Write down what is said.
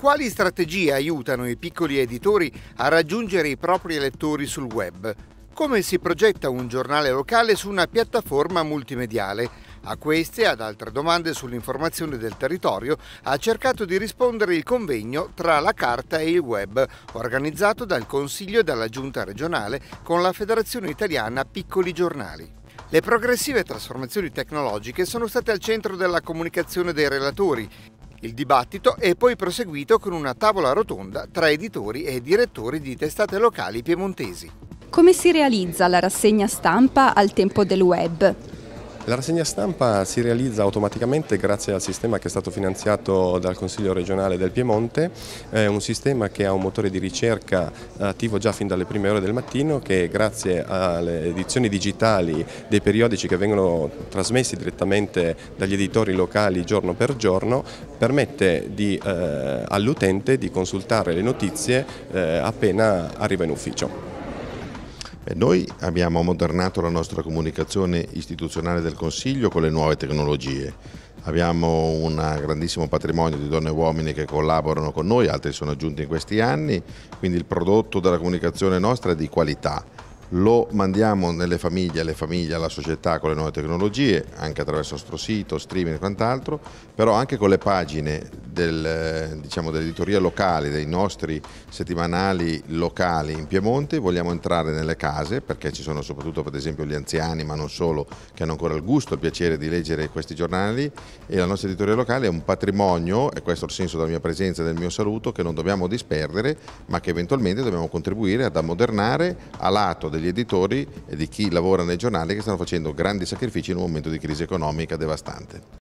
Quali strategie aiutano i piccoli editori a raggiungere i propri lettori sul web? Come si progetta un giornale locale su una piattaforma multimediale? A queste e ad altre domande sull'informazione del territorio ha cercato di rispondere il convegno tra la carta e il web, organizzato dal Consiglio e dalla Giunta regionale con la Federazione Italiana Piccoli Giornali. Le progressive trasformazioni tecnologiche sono state al centro della comunicazione dei relatori, il dibattito è poi proseguito con una tavola rotonda tra editori e direttori di testate locali piemontesi. Come si realizza la rassegna stampa al tempo del web? La rassegna stampa si realizza automaticamente grazie al sistema che è stato finanziato dal Consiglio regionale del Piemonte, è un sistema che ha un motore di ricerca attivo già fin dalle prime ore del mattino che grazie alle edizioni digitali dei periodici che vengono trasmessi direttamente dagli editori locali giorno per giorno permette eh, all'utente di consultare le notizie eh, appena arriva in ufficio. Noi abbiamo modernato la nostra comunicazione istituzionale del Consiglio con le nuove tecnologie. Abbiamo un grandissimo patrimonio di donne e uomini che collaborano con noi, altri sono aggiunti in questi anni, quindi il prodotto della comunicazione nostra è di qualità. Lo mandiamo nelle famiglie, alle famiglie, alla società con le nuove tecnologie, anche attraverso il nostro sito, streaming e quant'altro, però anche con le pagine del, diciamo, dell'editoria locale, dei nostri settimanali locali in Piemonte, vogliamo entrare nelle case perché ci sono soprattutto per esempio gli anziani ma non solo che hanno ancora il gusto, il piacere di leggere questi giornali e la nostra editoria locale è un patrimonio e questo è il senso della mia presenza e del mio saluto che non dobbiamo disperdere ma che eventualmente dobbiamo contribuire ad ammodernare a lato degli editori e di chi lavora nei giornali che stanno facendo grandi sacrifici in un momento di crisi economica devastante.